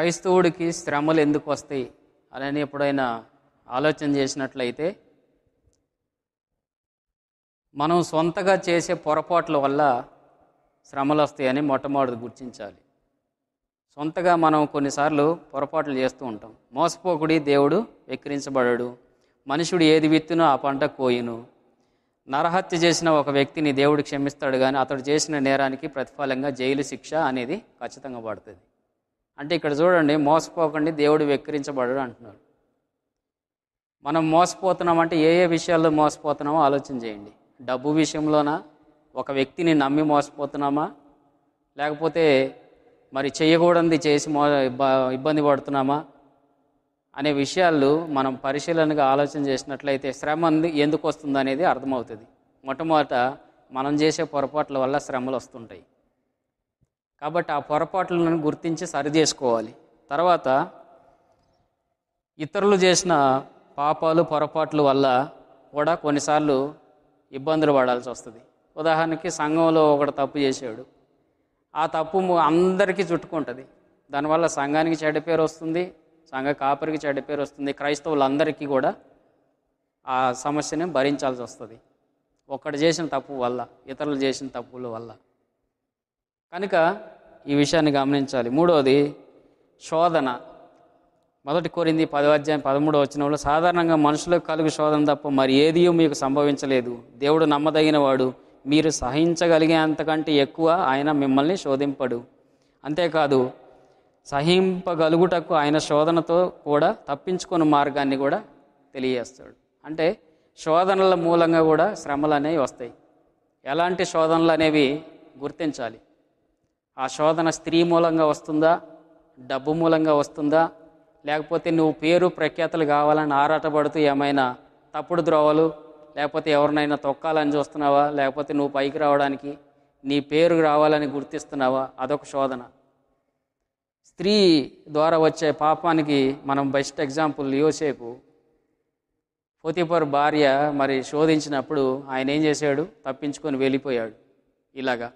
క్రైస్తవుడికి శ్రమలు ఎందుకు వస్తాయి అని ఎప్పుడైనా ఆలోచన చేసినట్లయితే మనం సొంతగా చేసే పొరపాట్ల వల్ల శ్రమలు వస్తాయని మొట్టమొదటి గుర్తించాలి సొంతగా మనం కొన్నిసార్లు పొరపాట్లు చేస్తూ ఉంటాం మోసపోకుడి దేవుడు వెక్కిరించబడడు మనుషుడు ఏది విత్తునో ఆ పంట కోయును నరహత్య చేసిన ఒక వ్యక్తిని దేవుడు క్షమిస్తాడు కానీ అతడు చేసిన నేరానికి ప్రతిఫలంగా జైలు శిక్ష అనేది ఖచ్చితంగా పడుతుంది అంటే ఇక్కడ చూడండి మోసపోకండి దేవుడు వెక్కిరించబడు అంటున్నారు మనం మోసపోతున్నామంటే ఏ ఏ విషయాల్లో మోసపోతున్నామో ఆలోచన చేయండి డబ్బు విషయంలోనా ఒక వ్యక్తిని నమ్మి మోసపోతున్నామా లేకపోతే మరి చేయకూడనిది చేసి మో ఇబ్బంది పడుతున్నామా అనే విషయాలు మనం పరిశీలనగా ఆలోచన చేసినట్లయితే శ్రమ ఎందుకు వస్తుంది అనేది అర్థమవుతుంది మొట్టమొదట మనం చేసే పొరపాట్ల వల్ల శ్రమలు వస్తుంటాయి కాబట్టి ఆ పొరపాట్లను గుర్తించి సరి చేసుకోవాలి తర్వాత ఇతరులు చేసిన పాపాలు పొరపాట్ల వల్ల కూడా కొన్నిసార్లు ఇబ్బందులు పడాల్సి వస్తుంది ఉదాహరణకి సంఘంలో ఒకడు తప్పు చేసాడు ఆ తప్పు అందరికీ చుట్టుకుంటుంది దానివల్ల సంఘానికి చెడ్డ పేరు వస్తుంది సంఘ కాపరికి చెడ్డ పేరు వస్తుంది క్రైస్తవులందరికీ కూడా ఆ సమస్యని భరించాల్సి వస్తుంది ఒక్కడు చేసిన తప్పు వల్ల ఇతరులు చేసిన తప్పుల వల్ల కనుక ఈ విషయాన్ని గమనించాలి మూడవది శోధన మొదటి కోరింది పదవాధ్యాయం అధ్యాయం పదమూడో వచ్చినంలో సాధారణంగా మనుషులకు కలుగు శోధన తప్ప మరి ఏది మీకు సంభవించలేదు దేవుడు నమ్మదగిన వాడు మీరు సహించగలిగే అంతకంటే ఎక్కువ ఆయన మిమ్మల్ని శోధింపడు అంతేకాదు సహింపగలుగుటకు ఆయన శోధనతో కూడా తప్పించుకున్న మార్గాన్ని కూడా తెలియజేస్తాడు అంటే శోధనల మూలంగా కూడా శ్రమలు అనేవి వస్తాయి ఎలాంటి శోధనలు అనేవి గుర్తించాలి ఆ శోధన స్త్రీ మూలంగా వస్తుందా డబ్బు మూలంగా వస్తుందా లేకపోతే నువ్వు పేరు ప్రఖ్యాతలు కావాలని ఆరాటపడుతూ ఏమైనా తప్పుడు ద్రోవలు లేకపోతే ఎవరినైనా తొక్కాలని చూస్తున్నావా లేకపోతే నువ్వు పైకి రావడానికి నీ పేరు రావాలని గుర్తిస్తున్నావా అదొక శోధన స్త్రీ ద్వారా వచ్చే పాపానికి మనం బెస్ట్ ఎగ్జాంపుల్ యోసేపు పోతిపర్ భార్య మరి శోధించినప్పుడు ఆయన ఏం చేశాడు తప్పించుకొని వెళ్ళిపోయాడు ఇలాగా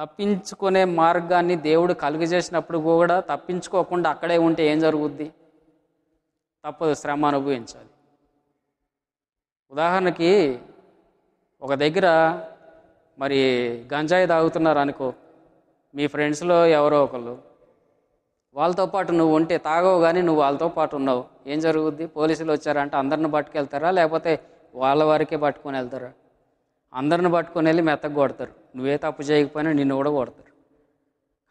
తప్పించుకునే మార్గాన్ని దేవుడు కలుగజేసినప్పుడు కూడా తప్పించుకోకుండా అక్కడే ఉంటే ఏం జరుగుద్ది తప్పదు శ్రమ అనుభవించాలి ఉదాహరణకి ఒక దగ్గర మరి గంజాయి తాగుతున్నారు అనుకో మీ ఫ్రెండ్స్లో ఎవరో ఒకళ్ళు వాళ్ళతో పాటు నువ్వు ఉంటే తాగవు కానీ నువ్వు వాళ్ళతో పాటు ఉన్నావు ఏం జరుగుద్ది పోలీసులు వచ్చారంటే అందరిని పట్టుకెళ్తారా లేకపోతే వాళ్ళ వారికే పట్టుకొని వెళ్తారా అందరిని పట్టుకొని వెళ్ళి మెత్తగొడతారు నువ్వే తప్పు చేయకపోయినా నిన్ను కూడా కొడతారు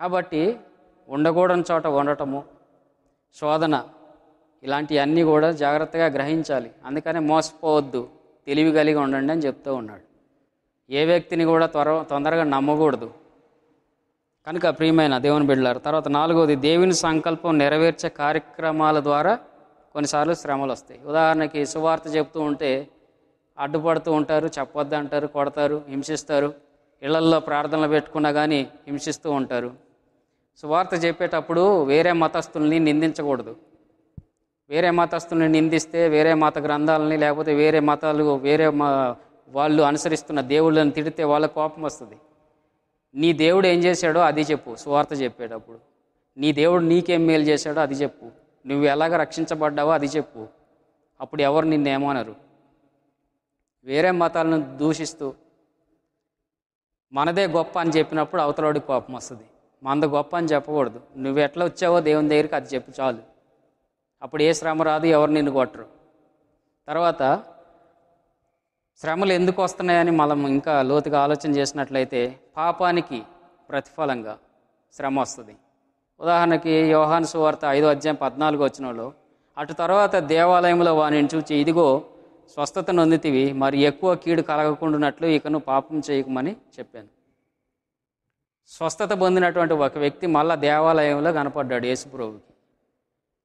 కాబట్టి ఉండకూడని చోట ఉండటము శోధన ఇలాంటివన్నీ కూడా జాగ్రత్తగా గ్రహించాలి అందుకనే మోసపోవద్దు తెలివి కలిగి ఉండండి అని చెప్తూ ఉన్నాడు ఏ వ్యక్తిని కూడా త్వర తొందరగా నమ్మకూడదు కనుక ప్రియమైన దేవుని బిడ్డలారు తర్వాత నాలుగోది దేవుని సంకల్పం నెరవేర్చే కార్యక్రమాల ద్వారా కొన్నిసార్లు శ్రమలు వస్తాయి ఉదాహరణకి సువార్త చెప్తూ ఉంటే అడ్డుపడుతూ ఉంటారు చెప్పొద్దంటారు కొడతారు హింసిస్తారు ఇళ్లల్లో ప్రార్థనలు పెట్టుకున్నా కానీ హింసిస్తూ ఉంటారు సువార్త చెప్పేటప్పుడు వేరే మతస్థుల్ని నిందించకూడదు వేరే మతస్థుల్ని నిందిస్తే వేరే మత గ్రంథాలని లేకపోతే వేరే మతాలు వేరే వాళ్ళు అనుసరిస్తున్న దేవుళ్ళని తిడితే వాళ్ళ కోపం వస్తుంది నీ దేవుడు ఏం చేశాడో అది చెప్పు సువార్త చెప్పేటప్పుడు నీ దేవుడు నీకేం మేలు చేశాడో అది చెప్పు నువ్వు ఎలాగ రక్షించబడ్డావో అది చెప్పు అప్పుడు ఎవరు నిన్నేమనరు వేరే మతాలను దూషిస్తూ మనదే గొప్ప అని చెప్పినప్పుడు అవతలవాడి కోపం వస్తుంది మంద గొప్ప అని చెప్పకూడదు నువ్వు ఎట్లా వచ్చావో దేవుని దగ్గరికి అది చెప్పు చాలు అప్పుడు ఏ శ్రమ రాదు ఎవరు నిన్ను కొట్టరు తర్వాత శ్రమలు ఎందుకు వస్తున్నాయని మనం ఇంకా లోతుగా ఆలోచన చేసినట్లయితే పాపానికి ప్రతిఫలంగా శ్రమ వస్తుంది ఉదాహరణకి యోహాన్ సువార్త ఐదో అధ్యాయం పద్నాలుగు వచ్చిన వాళ్ళు అటు తర్వాత దేవాలయంలో వాణిని చూచి ఇదిగో స్వస్థత నొందితివి మరి ఎక్కువ కీడు కలగకుండానట్లు ఇకను పాపం చేయకమని చెప్పాను స్వస్థత పొందినటువంటి ఒక వ్యక్తి మళ్ళా దేవాలయంలో కనపడ్డాడు యేసుప్రభుకి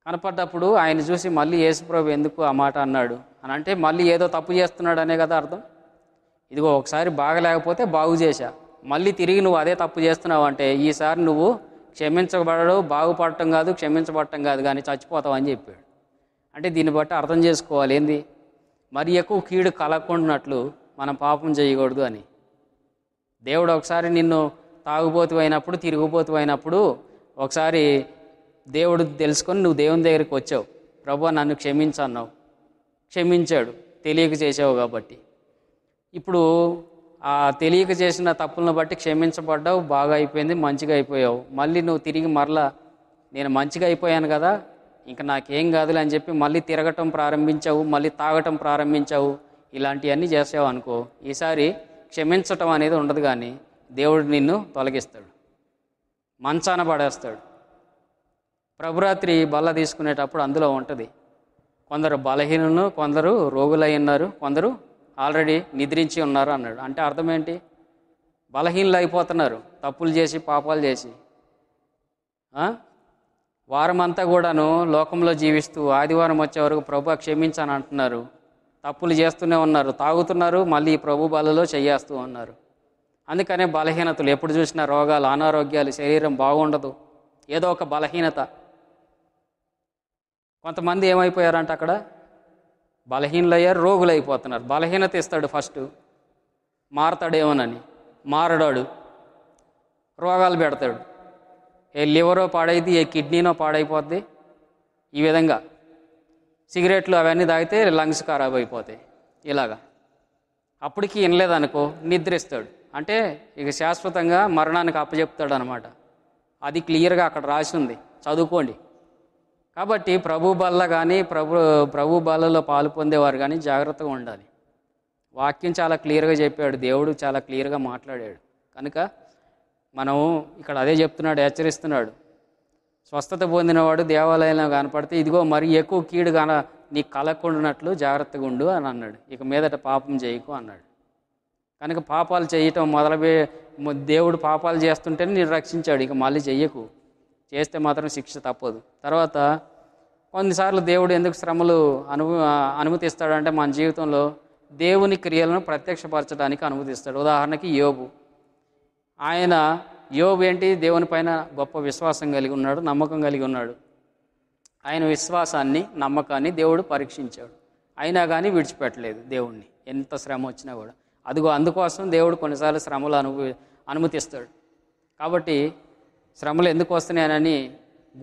కనపడ్డప్పుడు ఆయన చూసి మళ్ళీ యేసుప్రభు ఎందుకు ఆ మాట అన్నాడు అని అంటే మళ్ళీ ఏదో తప్పు చేస్తున్నాడు అనే కదా అర్థం ఇదిగో ఒకసారి బాగలేకపోతే బాగు చేశా మళ్ళీ తిరిగి నువ్వు అదే తప్పు చేస్తున్నావు అంటే ఈసారి నువ్వు క్షమించబడడు బాగుపడటం కాదు క్షమించబడటం కాదు కానీ చచ్చిపోతావు అని చెప్పాడు అంటే దీన్ని బట్టి అర్థం చేసుకోవాలి ఏంది మరి ఎక్కువ కీడు కలగకుండానట్లు మనం పాపం చేయకూడదు అని దేవుడు ఒకసారి నిన్ను తాగుబోతు అయినప్పుడు తిరుగుబోతు అయినప్పుడు ఒకసారి దేవుడు తెలుసుకొని నువ్వు దేవుని దగ్గరికి వచ్చావు ప్రభు నన్ను క్షమించన్నావు క్షమించాడు తెలియక చేసావు కాబట్టి ఇప్పుడు ఆ తెలియక చేసిన తప్పులను బట్టి క్షమించబడ్డావు బాగా అయిపోయింది మంచిగా అయిపోయావు మళ్ళీ నువ్వు తిరిగి మరలా నేను మంచిగా అయిపోయాను కదా ఇంకా నాకేం కాదులే అని చెప్పి మళ్ళీ తిరగటం ప్రారంభించావు మళ్ళీ తాగటం ప్రారంభించావు ఇలాంటివన్నీ చేసావు అనుకో ఈసారి క్షమించటం అనేది ఉండదు కానీ దేవుడు నిన్ను తొలగిస్తాడు మంచాన పడేస్తాడు ప్రభురాత్రి బల్ల తీసుకునేటప్పుడు అందులో ఉంటుంది కొందరు బలహీనను కొందరు రోగులై ఉన్నారు కొందరు ఆల్రెడీ నిద్రించి ఉన్నారు అన్నాడు అంటే అర్థం ఏంటి బలహీనలు అయిపోతున్నారు తప్పులు చేసి పాపాలు చేసి వారమంతా కూడాను లోకంలో జీవిస్తూ ఆదివారం వచ్చే వరకు ప్రభు క్షమించాను అంటున్నారు తప్పులు చేస్తూనే ఉన్నారు తాగుతున్నారు మళ్ళీ ప్రభు బలలో చేయేస్తూ ఉన్నారు అందుకనే బలహీనతలు ఎప్పుడు చూసినా రోగాలు అనారోగ్యాలు శరీరం బాగుండదు ఏదో ఒక బలహీనత కొంతమంది ఏమైపోయారంటే అక్కడ బలహీనలయ్యారు రోగులు అయిపోతున్నారు బలహీనత ఇస్తాడు ఫస్ట్ మారతాడేమోనని మారడాడు రోగాలు పెడతాడు ఏ లివరో పాడైద్ది ఏ కిడ్నీనో పాడైపోద్ది ఈ విధంగా సిగరెట్లు అవన్నీ తాగితే లంగ్స్ ఖరాబ్ అయిపోతాయి ఇలాగా అప్పటికి వినలేదనుకో నిద్రిస్తాడు అంటే ఇక శాశ్వతంగా మరణానికి అప్పచెప్తాడు అనమాట అది క్లియర్గా అక్కడ రాసి ఉంది చదువుకోండి కాబట్టి ప్రభు బల్ల కానీ ప్రభు ప్రభు బల్లలో పాలు పొందేవారు కానీ జాగ్రత్తగా ఉండాలి వాక్యం చాలా క్లియర్గా చెప్పాడు దేవుడు చాలా క్లియర్గా మాట్లాడాడు కనుక మనం ఇక్కడ అదే చెప్తున్నాడు హెచ్చరిస్తున్నాడు స్వస్థత పొందినవాడు దేవాలయంలో కనపడితే ఇదిగో మరి ఎక్కువ కీడు కాన నీ కలగకుండానట్లు జాగ్రత్తగా ఉండు అని అన్నాడు ఇక మీదట పాపం చేయకు అన్నాడు కనుక పాపాలు చేయటం మొదలపే దేవుడు పాపాలు చేస్తుంటేనే నేను రక్షించాడు ఇక మళ్ళీ చెయ్యకు చేస్తే మాత్రం శిక్ష తప్పదు తర్వాత కొన్నిసార్లు దేవుడు ఎందుకు శ్రమలు అను అనుమతిస్తాడంటే మన జీవితంలో దేవుని క్రియలను ప్రత్యక్షపరచడానికి అనుమతిస్తాడు ఉదాహరణకి యోబు ఆయన యోగు ఏంటి దేవుని పైన గొప్ప విశ్వాసం కలిగి ఉన్నాడు నమ్మకం కలిగి ఉన్నాడు ఆయన విశ్వాసాన్ని నమ్మకాన్ని దేవుడు పరీక్షించాడు అయినా కానీ విడిచిపెట్టలేదు దేవుణ్ణి ఎంత శ్రమ వచ్చినా కూడా అదిగో అందుకోసం దేవుడు కొన్నిసార్లు శ్రమలు అను అనుమతిస్తాడు కాబట్టి శ్రమలు ఎందుకు వస్తున్నాయనని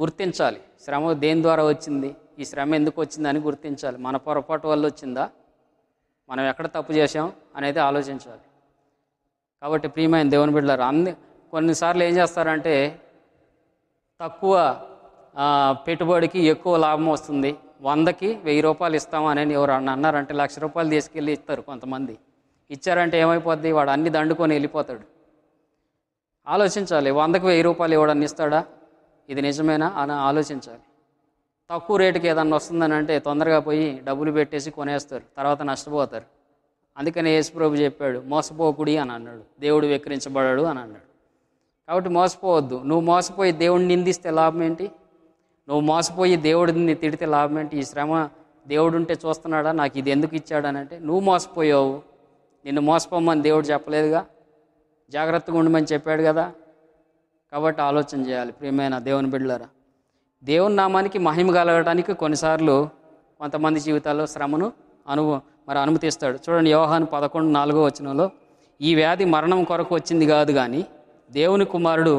గుర్తించాలి శ్రమ దేని ద్వారా వచ్చింది ఈ శ్రమ ఎందుకు వచ్చిందని గుర్తించాలి మన పొరపాటు వల్ల వచ్చిందా మనం ఎక్కడ తప్పు చేసాం అనేది ఆలోచించాలి కాబట్టి ప్రియమైన దేవుని బిడ్డలారు అన్ని కొన్నిసార్లు ఏం చేస్తారంటే తక్కువ పెట్టుబడికి ఎక్కువ లాభం వస్తుంది వందకి వెయ్యి రూపాయలు ఇస్తామని ఎవరు అన్నారంటే లక్ష రూపాయలు తీసుకెళ్ళి ఇస్తారు కొంతమంది ఇచ్చారంటే ఏమైపోద్ది వాడు అన్ని దండుకొని వెళ్ళిపోతాడు ఆలోచించాలి వందకు వెయ్యి రూపాయలు ఇవ్వడాన్ని ఇస్తాడా ఇది నిజమేనా అని ఆలోచించాలి తక్కువ రేటుకి ఏదన్నా వస్తుందని అంటే తొందరగా పోయి డబ్బులు పెట్టేసి కొనేస్తారు తర్వాత నష్టపోతారు అందుకని యేసుప్రభు చెప్పాడు మోసపోకుడి అని అన్నాడు దేవుడు వెక్కిరించబడాడు అని అన్నాడు కాబట్టి మోసపోవద్దు నువ్వు మోసపోయి దేవుడిని నిందిస్తే లాభం ఏంటి నువ్వు మోసపోయి దేవుడిని తిడితే లాభం ఏంటి ఈ శ్రమ దేవుడుంటే చూస్తున్నాడా నాకు ఇది ఎందుకు ఇచ్చాడనంటే నువ్వు మోసపోయావు నిన్ను మోసపోమని దేవుడు చెప్పలేదుగా జాగ్రత్తగా ఉండమని చెప్పాడు కదా కాబట్టి ఆలోచన చేయాలి ప్రియమైన దేవుని బిడ్డలారా దేవుని నామానికి మహిమ కలగడానికి కొన్నిసార్లు కొంతమంది జీవితాల్లో శ్రమను అనువు మరి అనుమతిస్తాడు చూడండి వ్యవహాన్ పదకొండు నాలుగో వచనంలో ఈ వ్యాధి మరణం కొరకు వచ్చింది కాదు కానీ దేవుని కుమారుడు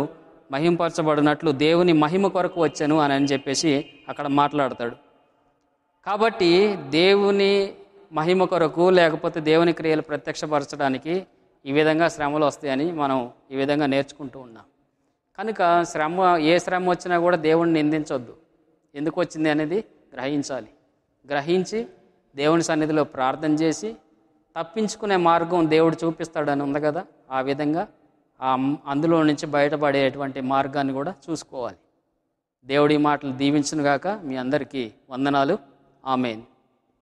మహింపరచబడినట్లు దేవుని మహిమ కొరకు వచ్చాను అని అని చెప్పేసి అక్కడ మాట్లాడతాడు కాబట్టి దేవుని మహిమ కొరకు లేకపోతే దేవుని క్రియలు ప్రత్యక్షపరచడానికి ఈ విధంగా శ్రమలు వస్తాయని మనం ఈ విధంగా నేర్చుకుంటూ ఉన్నాం కనుక శ్రమ ఏ శ్రమ వచ్చినా కూడా దేవుణ్ణి నిందించొద్దు ఎందుకు వచ్చింది అనేది గ్రహించాలి గ్రహించి దేవుని సన్నిధిలో ప్రార్థన చేసి తప్పించుకునే మార్గం దేవుడు చూపిస్తాడని ఉంది కదా ఆ విధంగా ఆ అందులో నుంచి బయటపడేటువంటి మార్గాన్ని కూడా చూసుకోవాలి దేవుడి మాటలు దీవించునుగాక మీ అందరికీ వందనాలు ఆమెను